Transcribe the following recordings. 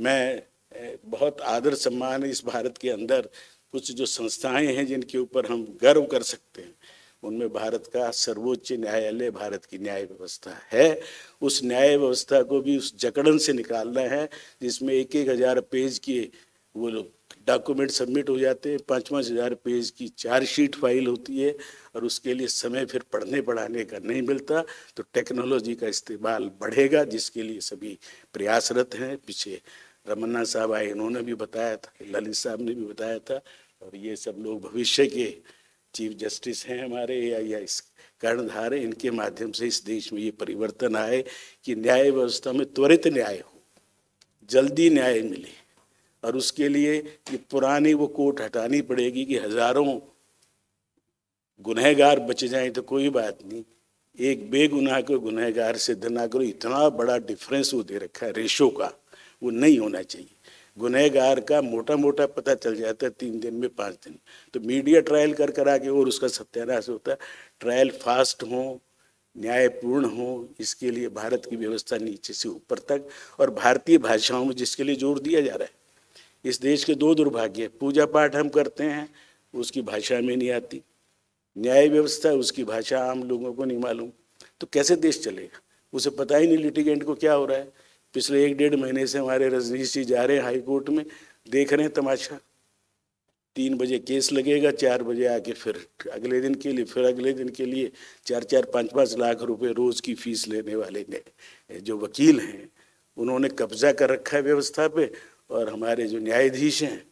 मैं बहुत आदर सम्मान इस भारत के अंदर कुछ जो संस्थाएं हैं जिनके ऊपर हम गर्व कर सकते हैं उनमें भारत का सर्वोच्च न्यायालय भारत की न्याय व्यवस्था है उस न्याय व्यवस्था को भी उस जकड़न से निकालना है जिसमें एक एक हज़ार पेज की वो लोग डॉक्यूमेंट सबमिट हो जाते हैं पाँच पाँच हज़ार पेज की चार शीट फाइल होती है और उसके लिए समय फिर पढ़ने पढ़ाने का नहीं मिलता तो टेक्नोलॉजी का इस्तेमाल बढ़ेगा जिसके लिए सभी प्रयासरत हैं पीछे रमन्ना साहब आए इन्होंने भी बताया था ललित साहब ने भी बताया था और ये सब लोग भविष्य के चीफ जस्टिस हैं हमारे या या इस कर्णधार हैं इनके माध्यम से इस देश में ये परिवर्तन आए कि न्याय व्यवस्था में त्वरित न्याय हो जल्दी न्याय मिले और उसके लिए ये पुरानी वो कोट हटानी पड़ेगी कि हज़ारों गुनहगार बच जाएं तो कोई बात नहीं एक बेगुनाह को गुनहगार सिद्ध ना करो इतना बड़ा डिफरेंस वो दे रखा है रेशो का वो नहीं होना चाहिए गुनहगार का मोटा मोटा पता चल जाता है तीन दिन में पाँच दिन तो मीडिया ट्रायल कर कर आगे और उसका सत्यानाश होता है ट्रायल फास्ट हो न्यायपूर्ण हो इसके लिए भारत की व्यवस्था नीचे से ऊपर तक और भारतीय भाषाओं में जिसके लिए जोर दिया जा रहा है इस देश के दो दुर्भाग्य पूजा पाठ हम करते हैं उसकी भाषा में नहीं आती न्याय व्यवस्था उसकी भाषा आम लोगों को नहीं मालूम तो कैसे देश चलेगा उसे पता ही नहीं लिटिगेंट को क्या हो रहा है पिछले एक डेढ़ महीने से हमारे रजनीश जी जा रहे हैं हाई कोर्ट में देख रहे हैं तमाशा तीन बजे केस लगेगा चार बजे आके फिर अगले दिन के लिए फिर अगले दिन के लिए चार चार पाँच पाँच लाख रुपए रोज़ की फीस लेने वाले ने जो वकील हैं उन्होंने कब्जा कर रखा है व्यवस्था पे और हमारे जो न्यायाधीश हैं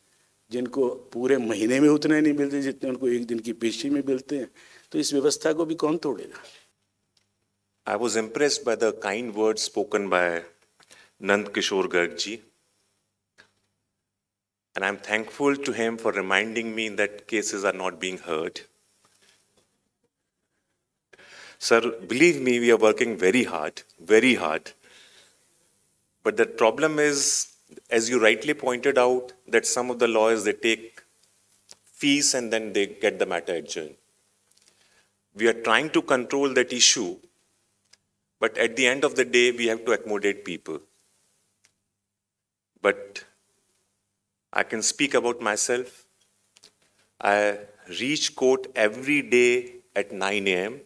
जिनको पूरे महीने में उतने नहीं मिलते जितने उनको एक दिन की पेशी में मिलते हैं तो इस व्यवस्था को भी कौन तोड़ेगा I was impress by the kind word spoken by Nand Kishore Garg ji and I am thankful to Hem for reminding me that cases are not being heard sir believe me we are working very hard very hard but the problem is as you rightly pointed out, that some of the lawyers, they take fees and then they get the matter adjourned. We are trying to control that issue, but at the end of the day, we have to accommodate people. But I can speak about myself. I reach court every day at 9 a.m.